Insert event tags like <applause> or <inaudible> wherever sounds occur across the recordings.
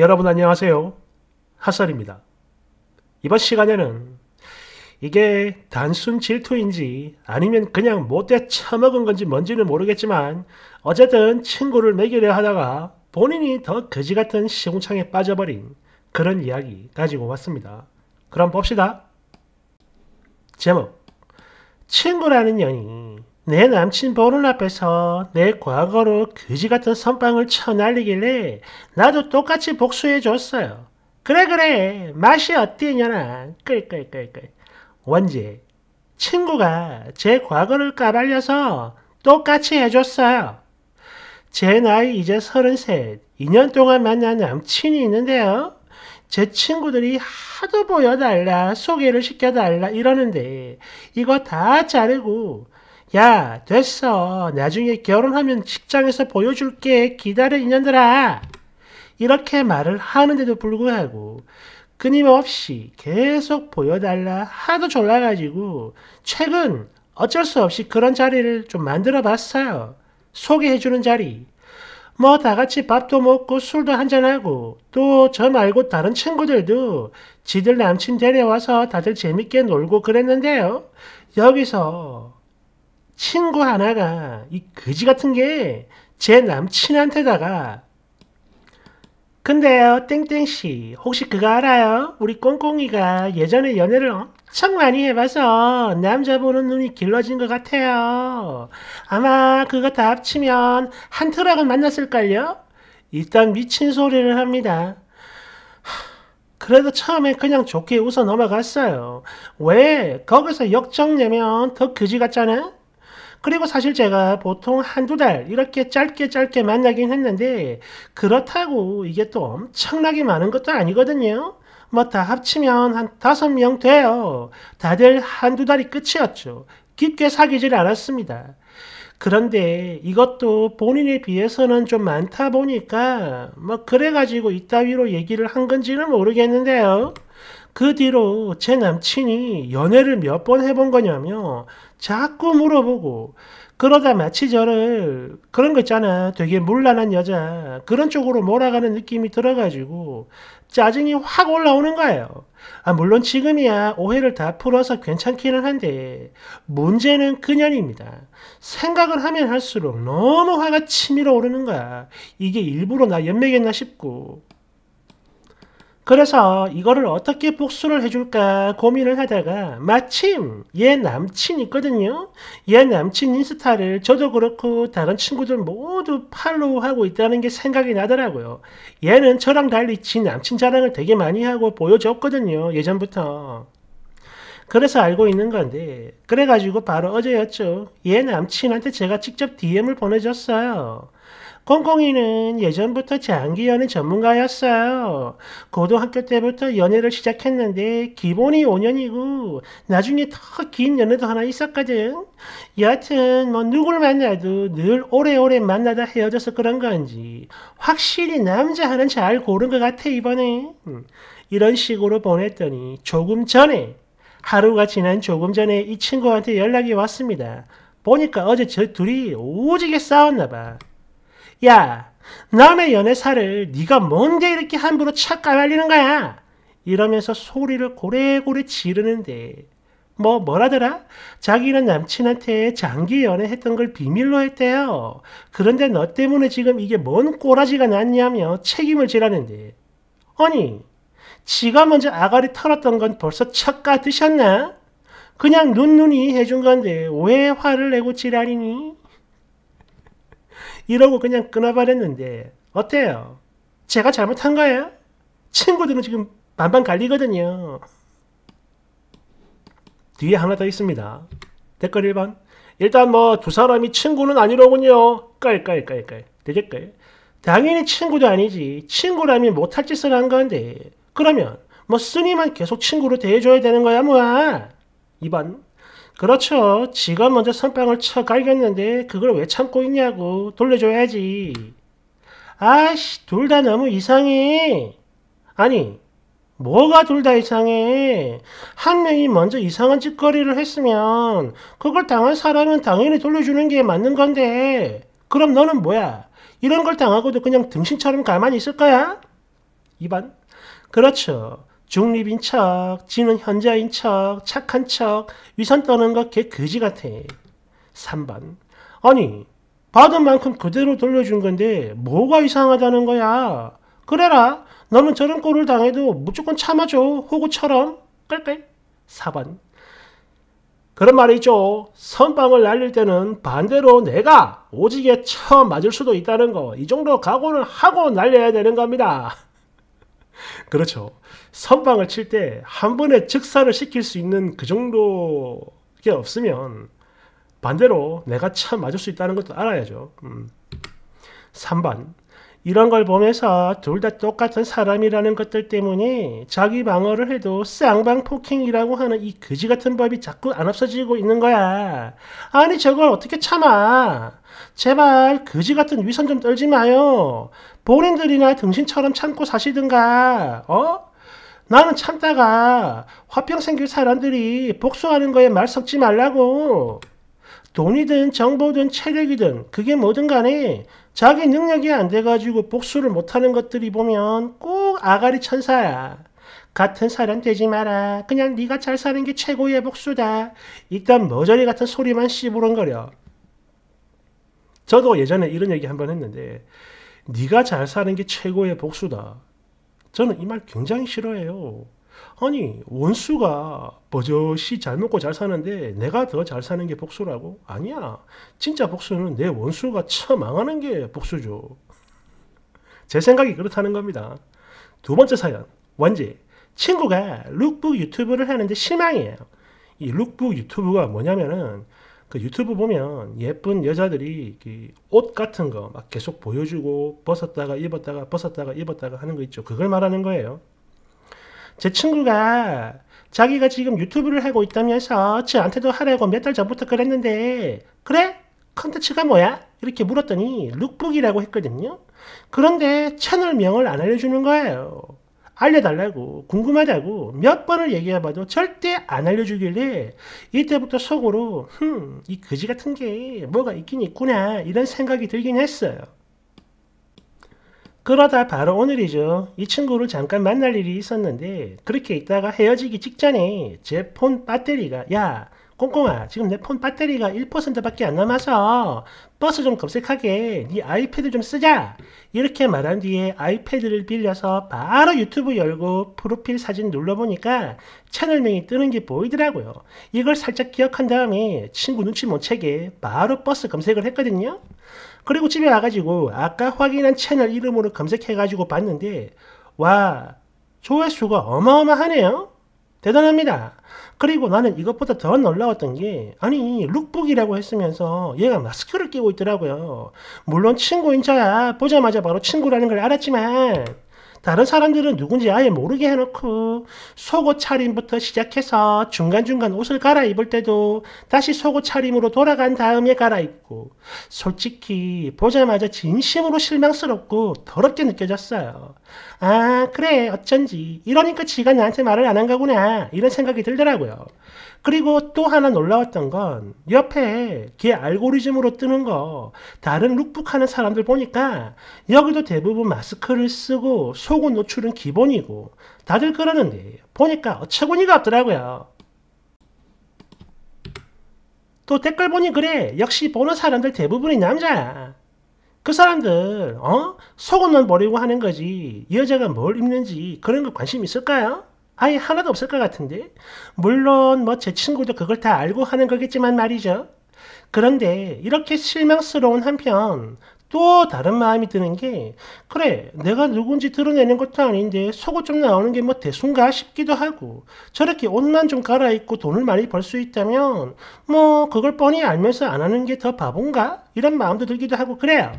여러분 안녕하세요. 핫설입니다. 이번 시간에는 이게 단순 질투인지 아니면 그냥 못돼 처먹은 건지 뭔지는 모르겠지만 어쨌든 친구를 매기려 하다가 본인이 더 거지같은 시궁창에 빠져버린 그런 이야기 가지고 왔습니다. 그럼 봅시다. 제목 친구라는 년이 내 남친 보는 앞에서 내 과거로 그지 같은 선빵을 쳐 날리길래 나도 똑같이 복수해 줬어요. 그래 그래 맛이 어땠냐나 끌끌끌끌 원제 친구가 제 과거를 까발려서 똑같이 해줬어요. 제 나이 이제 서른셋 2년 동안 만난 남친이 있는데요. 제 친구들이 하도 보여달라, 소개를 시켜달라 이러는데 이거 다 자르고 야, 됐어. 나중에 결혼하면 직장에서 보여줄게. 기다려, 이년들아. 이렇게 말을 하는데도 불구하고 끊임없이 계속 보여달라 하도 졸라가지고 최근 어쩔 수 없이 그런 자리를 좀 만들어 봤어요. 소개해주는 자리. 뭐 다 같이 밥도 먹고 술도 한잔하고 또 저 말고 다른 친구들도 지들 남친 데려와서 다들 재밌게 놀고 그랬는데요. 여기서 친구 하나가 이 거지 같은 게 제 남친한테다가 근데요 땡땡씨 혹시 그거 알아요? 우리 꽁꽁이가 예전에 연애를 엄청 많이 해봐서 남자 보는 눈이 길러진 것 같아요 아마 그거 다 합치면 한 트럭은 만났을걸요? 일단 미친 소리를 합니다 그래도 처음에 그냥 좋게 웃어 넘어갔어요 왜 거기서 역정 내면 더 그지 같잖아? 그리고 사실 제가 보통 한두 달 이렇게 짧게 짧게 만나긴 했는데 그렇다고 이게 또 엄청나게 많은 것도 아니거든요. 뭐 다 합치면 한 다섯 명 돼요. 다들 한두 달이 끝이었죠. 깊게 사귀질 않았습니다. 그런데 이것도 본인에 비해서는 좀 많다 보니까 뭐 그래가지고 이따위로 얘기를 한 건지는 모르겠는데요. 그 뒤로 제 남친이 연애를 몇 번 해본 거냐며 자꾸 물어보고 그러다 마치 저를 그런 거 있잖아 되게 물란한 여자 그런 쪽으로 몰아가는 느낌이 들어가지고 짜증이 확 올라오는 거예요 아 물론 지금이야 오해를 다 풀어서 괜찮기는 한데 문제는 그년입니다 생각을 하면 할수록 너무 화가 치밀어 오르는 거야 이게 일부러 나 연맥했나 싶고 그래서 이거를 어떻게 복수를 해줄까 고민을 하다가 마침 얘 남친 있거든요. 얘 남친 인스타를 저도 그렇고 다른 친구들 모두 팔로우하고 있다는 게 생각이 나더라고요. 얘는 저랑 달리 지 남친 자랑을 되게 많이 하고 보여줬거든요. 예전부터. 그래서 알고 있는 건데 그래가지고 바로 어제였죠. 얘 남친한테 제가 직접 DM을 보내줬어요. 콩콩이는 예전부터 장기 연애 전문가였어요. 고등학교 때부터 연애를 시작했는데 기본이 5년이고 나중에 더 긴 연애도 하나 있었거든. 여하튼 뭐 누구를 만나도 늘 오래오래 만나다 헤어져서 그런 건지 확실히 남자 하나는 잘 고른 것 같아 이번에. 이런 식으로 보냈더니 조금 전에 하루가 지난 조금 전에 이 친구한테 연락이 왔습니다. 보니까 어제 저 둘이 오지게 싸웠나 봐. 야 남의 연애사를 네가 뭔데 이렇게 함부로 착 까발리는 거야 이러면서 소리를 고래고래 지르는데 뭐 뭐라더라? 자기는 남친한테 장기 연애했던 걸 비밀로 했대요. 그런데 너 때문에 지금 이게 뭔 꼬라지가 났냐며 책임을 지라는데 아니 지가 먼저 아가리 털었던 건 벌써 착가 드셨나? 그냥 눈눈이 해준 건데 왜 화를 내고 지랄이니? 이러고 그냥 끊어버렸는데 어때요? 제가 잘못한 거예요? 친구들은 지금 반반 갈리거든요. 뒤에 하나 더 있습니다. 댓글 1번 일단 뭐 두 사람이 친구는 아니로군요. 깔깔깔깔 되겠깔 당연히 친구도 아니지. 친구라면 못할 짓을 한 건데 그러면 뭐 쓰니만 계속 친구로 대해줘야 되는 거야 뭐야. 2번 그렇죠. 지가 먼저 선빵을 쳐 갈겼는데 그걸 왜 참고 있냐고 돌려줘야지. 아씨 둘 다 너무 이상해. 아니 뭐가 둘 다 이상해. 한 명이 먼저 이상한 짓거리를 했으면 그걸 당한 사람은 당연히 돌려주는 게 맞는 건데 그럼 너는 뭐야? 이런 걸 당하고도 그냥 등신처럼 가만히 있을 거야? 이반 그렇죠. 중립인 척, 지는 현자인 척, 착한 척, 위선 떠는 거개그지 같아. 3번. 아니, 받은 만큼 그대로 돌려준 건데 뭐가 이상하다는 거야? 그래라, 너는 저런 꼴을 당해도 무조건 참아줘, 호구처럼. 끌끌. 4번. 그런 말이 죠 선방을 날릴 때는 반대로 내가 오지게 처음 맞을 수도 있다는 거. 이 정도 각오를 하고 날려야 되는 겁니다. <laughs> 그렇죠. 선방을 칠 때 한 번에 즉사를 시킬 수 있는 그 정도게 없으면 반대로 내가 참 맞을 수 있다는 것도 알아야죠. 음. 3번 이런 걸 보면서 둘 다 똑같은 사람이라는 것들 때문에 자기 방어를 해도 쌍방 폭행이라고 하는 이 거지 같은 법이 자꾸 안 없어지고 있는 거야. 아니 저걸 어떻게 참아? 제발 거지 같은 위선 좀 떨지 마요. 본인들이나 등신처럼 참고 사시든가. 어? 나는 참다가 화평 생길 사람들이 복수하는 거에 말 섞지 말라고. 돈이든 정보든 체력이든 그게 뭐든 간에 자기 능력이 안 돼가지고 복수를 못하는 것들이 보면 꼭 아가리 천사야. 같은 사람 되지 마라. 그냥 네가 잘 사는 게 최고의 복수다. 일단 머저리 같은 소리만 씨부렁거려. 저도 예전에 이런 얘기 한 번 했는데 네가 잘 사는 게 최고의 복수다. 저는 이 말 굉장히 싫어해요. 아니 원수가 버젓이 잘 먹고 잘 사는데 내가 더 잘 사는 게 복수라고? 아니야. 진짜 복수는 내 원수가 처망하는 게 복수죠. 제 생각이 그렇다는 겁니다. 두 번째 사연 원지 친구가 룩북 유튜브를 하는데 실망이에요. 이 룩북 유튜브가 뭐냐면은 그 유튜브 보면 예쁜 여자들이 그 옷 같은 거 막 계속 보여주고 벗었다가 입었다가 벗었다가 입었다가 하는 거 있죠. 그걸 말하는 거예요. 제 친구가 자기가 지금 유튜브를 하고 있다면서 저한테도 하라고 몇 달 전부터 그랬는데 그래? 컨텐츠가 뭐야? 이렇게 물었더니 룩북이라고 했거든요. 그런데 채널명을 안 알려주는 거예요. 알려달라고 궁금하다고 몇 번을 얘기해봐도 절대 안 알려주길래 이때부터 속으로 흠 이 그지 같은 게 뭐가 있긴 있구나 이런 생각이 들긴 했어요. 그러다 바로 오늘이죠. 이 친구를 잠깐 만날 일이 있었는데 그렇게 있다가 헤어지기 직전에 제 폰 배터리가 야 꽁꽁아 지금 내 폰 배터리가 1%밖에 안 남아서 버스 좀 검색하게 네 아이패드 좀 쓰자 이렇게 말한 뒤에 아이패드를 빌려서 바로 유튜브 열고 프로필 사진 눌러보니까 채널명이 뜨는 게 보이더라고요 이걸 살짝 기억한 다음에 친구 눈치 못 채게 바로 버스 검색을 했거든요 그리고 집에 와가지고 아까 확인한 채널 이름으로 검색해가지고 봤는데 와 조회수가 어마어마하네요 대단합니다. 그리고 나는 이것보다 더 놀라웠던 게 아니 룩북이라고 했으면서 얘가 마스크를 끼고 있더라고요. 물론 친구인 차 보자마자 바로 친구라는 걸 알았지만 다른 사람들은 누군지 아예 모르게 해놓고 속옷 차림부터 시작해서 중간중간 옷을 갈아입을 때도 다시 속옷 차림으로 돌아간 다음에 갈아입고 솔직히 보자마자 진심으로 실망스럽고 더럽게 느껴졌어요. 아 그래 어쩐지 이러니까 지가 나한테 말을 안 한 거구나 이런 생각이 들더라고요. 그리고 또 하나 놀라웠던 건 옆에 걔 알고리즘으로 뜨는 거 다른 룩북 하는 사람들 보니까 여기도 대부분 마스크를 쓰고 속옷 노출은 기본이고 다들 그러는데 보니까 어처구니가 없더라고요. 또 댓글 보니 그래 역시 보는 사람들 대부분이 남자야. 그 사람들 어 속옷만 버리고 하는 거지 여자가 뭘 입는지 그런 거 관심 있을까요? 아예 하나도 없을 것 같은데 물론 뭐 제 친구도 그걸 다 알고 하는 거겠지만 말이죠. 그런데 이렇게 실망스러운 한편 또 다른 마음이 드는 게 그래 내가 누군지 드러내는 것도 아닌데 속옷 좀 나오는 게 뭐 대수인가 싶기도 하고 저렇게 옷만 좀 갈아입고 돈을 많이 벌 수 있다면 뭐 그걸 뻔히 알면서 안 하는 게 더 바본가 이런 마음도 들기도 하고 그래요.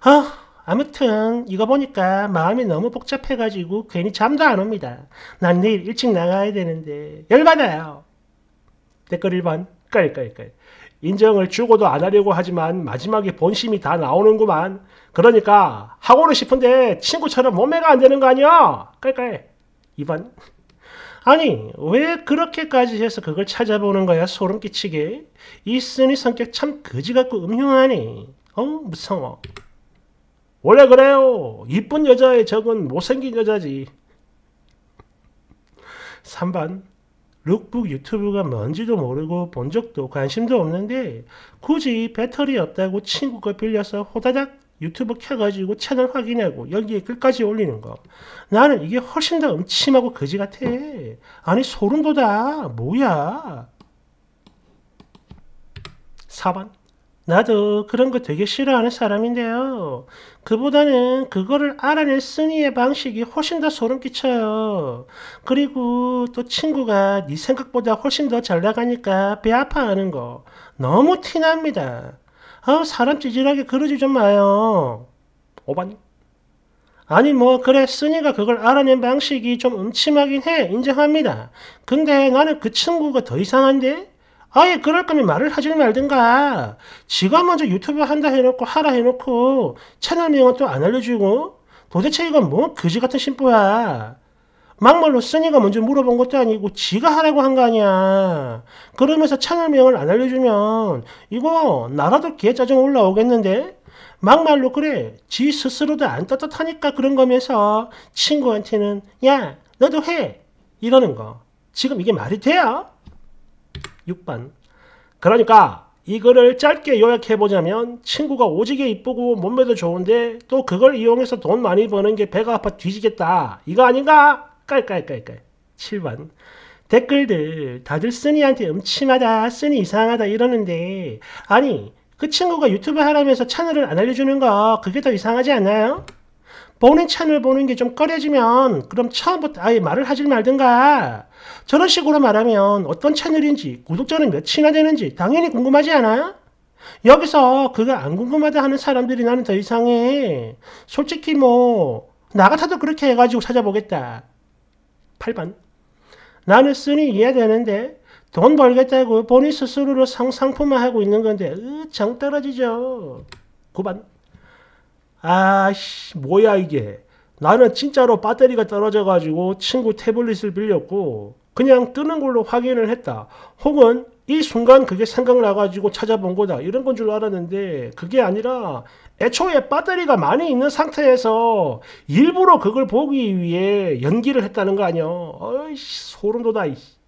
아 아무튼 이거 보니까 마음이 너무 복잡해가지고 괜히 잠도 안 옵니다. 난 내일 일찍 나가야 되는데 열받아요. 댓글 1번 깔깔깔 인정을 주고도 안 하려고 하지만 마지막에 본심이 다 나오는구만. 그러니까 하고는 싶은데 친구처럼 몸매가 안 되는 거 아니야? 깔깔 2번 아니 왜 그렇게까지 해서 그걸 찾아보는 거야 소름 끼치게? 이순이 성격 참 거지 같고 음흉하네. 어 무서워. 원래 그래요. 이쁜 여자의 적은 못생긴 여자지. 3번 룩북 유튜브가 뭔지도 모르고 본 적도 관심도 없는데 굳이 배터리 없다고 친구 가 빌려서 호다닥 유튜브 켜가지고 채널 확인하고 여기에 끝까지 올리는 거 나는 이게 훨씬 더 음침하고 거지 같아 아니 소름 돋아 뭐야 4번 나도 그런 거 되게 싫어하는 사람인데요. 그보다는 그거를 알아낼 쓰니의 방식이 훨씬 더 소름 끼쳐요. 그리고 또 친구가 네 생각보다 훨씬 더 잘 나가니까 배 아파하는 거 너무 티납니다. 아 사람 찌질하게 그러지 좀 마요. 오바니? 아니 뭐 그래 쓰니가 그걸 알아낸 방식이 좀 음침하긴 해 인정합니다. 근데 나는 그 친구가 더 이상한데? 아예 그럴 거면 말을 하지 말든가. 지가 먼저 유튜브 한다 해놓고 하라 해놓고 채널명은 또 안 알려주고 도대체 이건 뭐 그지 같은 심보야. 막말로 쓰니가 먼저 물어본 것도 아니고 지가 하라고 한 거 아니야. 그러면서 채널명을 안 알려주면 이거 나라도 개 짜증 올라오겠는데? 막말로 그래. 지 스스로도 안 떳떳하니까 그런 거면서 친구한테는 야 너도 해 이러는 거. 지금 이게 말이 돼요? 6번 그러니까 이거를 짧게 요약해보자면 친구가 오지게 이쁘고 몸매도 좋은데 또 그걸 이용해서 돈 많이 버는 게 배가 아파 뒤지겠다 이거 아닌가? 깔깔깔깔 7번 댓글들 다들 쓰니한테 음침하다 쓰니 이상하다 이러는데 아니 그 친구가 유튜브 하라면서 채널을 안 알려주는 거 그게 더 이상하지 않나요? 보는 채널 보는 게 좀 꺼려지면 그럼 처음부터 아예 말을 하지 말든가 저런 식으로 말하면 어떤 채널인지 구독자는 몇이나 되는지 당연히 궁금하지 않아? 요 여기서 그거 안 궁금하다 하는 사람들이 나는 더 이상해. 솔직히 뭐 나 같아도 그렇게 해가지고 찾아보겠다. 8번 나는 쓰니 이해되는데 돈 벌겠다고 본인 스스로를 상상품화하고 있는 건데 으, 정 떨어지죠. 9번 아씨 뭐야 이게 나는 진짜로 배터리가 떨어져가지고 친구 태블릿을 빌렸고 그냥 뜨는 걸로 확인을 했다. 혹은 이 순간 그게 생각나가지고 찾아본 거다. 이런 건 줄 알았는데 그게 아니라 애초에 배터리가 많이 있는 상태에서 일부러 그걸 보기 위해 연기를 했다는 거 아니야. 어이 소름 돋아. 이씨.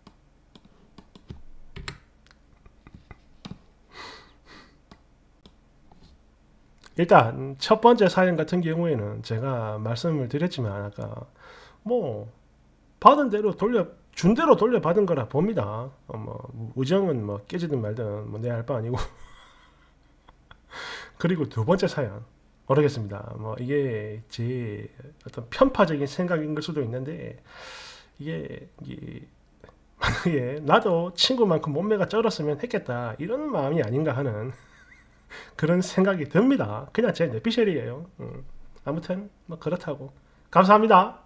일단 첫 번째 사연 같은 경우에는 제가 말씀을 드렸지만 아까 뭐 받은 대로 돌려 준 대로 돌려받은 거라 봅니다. 어, 뭐 우정은 뭐 깨지든 말든 뭐내할 바 아니고 <laughs> 그리고 두 번째 사연 모르겠습니다. 뭐 이게 제 어떤 편파적인 생각인 걸 수도 있는데 이게, 이게 <laughs> 만약에 나도 친구만큼 몸매가 쩔었으면 했겠다 이런 마음이 아닌가 하는 그런 생각이 듭니다. 그냥 제 뇌피셜이에요. 음. 아무튼 뭐 그렇다고. 감사합니다.